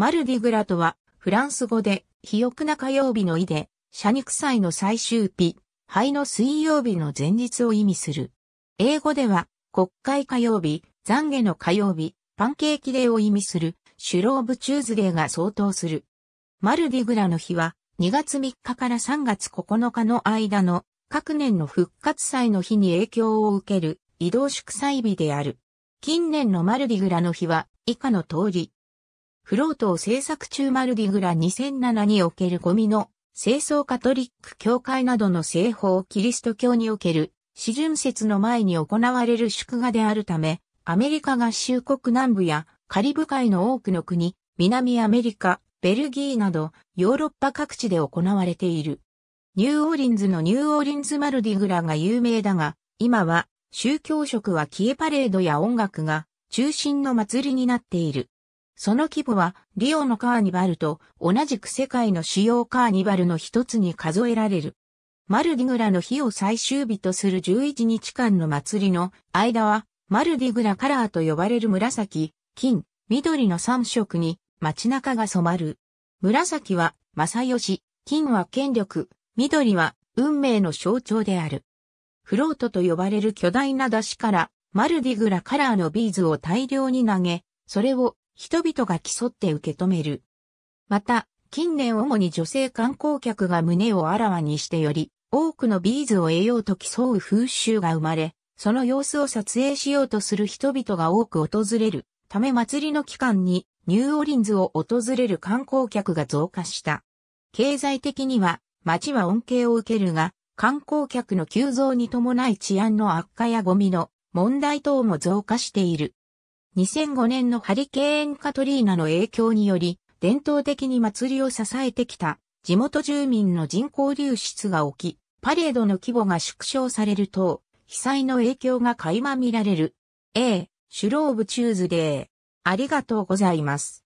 マルディグラとは、フランス語で、肥沃な火曜日の意で、謝肉祭の最終日、灰の水曜日の前日を意味する。英語では、国会火曜日、懺悔の火曜日、パンケーキデーを意味する、シュローブチューズデーが相当する。マルディグラの日は、2月3日から3月9日の間の、各年の復活祭の日に影響を受ける、移動祝祭日である。近年のマルディグラの日は、以下の通り、フロートを制作中マルディグラ2007におけるゴミの清掃カトリック教会などの西方キリスト教における四巡節の前に行われる祝賀であるため、アメリカ合衆国南部やカリブ海の多くの国、南アメリカ、ベルギーなどヨーロッパ各地で行われている。ニューオーリンズのニューオーリンズマルディグラが有名だが、今は宗教色は消えパレードや音楽が中心の祭りになっている。その規模はリオのカーニバルと同じく世界の主要カーニバルの一つに数えられる。マルディグラの日を最終日とする11日間の祭りの間は、マルディグラカラーと呼ばれる紫、金、緑の3色に街中が染まる。紫は正義、金は権力、緑は運命の象徴である。フロートと呼ばれる巨大な出しから、マルディグラカラーのビーズを大量に投げ、それを人々が競って受け止める。また、近年主に女性観光客が胸をあらわにしてより、多くのビーズを得ようと競う風習が生まれ、その様子を撮影しようとする人々が多く訪れるため祭りの期間にニューオリンズを訪れる観光客が増加した。経済的には街は恩恵を受けるが、観光客の急増に伴い治安の悪化やゴミの問題等も増加している。2005年のハリケーンカトリーナの影響により、伝統的に祭りを支えてきた地元住民の人口流出が起き、パレードの規模が縮小されると、被災の影響が垣間見られる。A、シュローブチューズデー。ありがとうございます。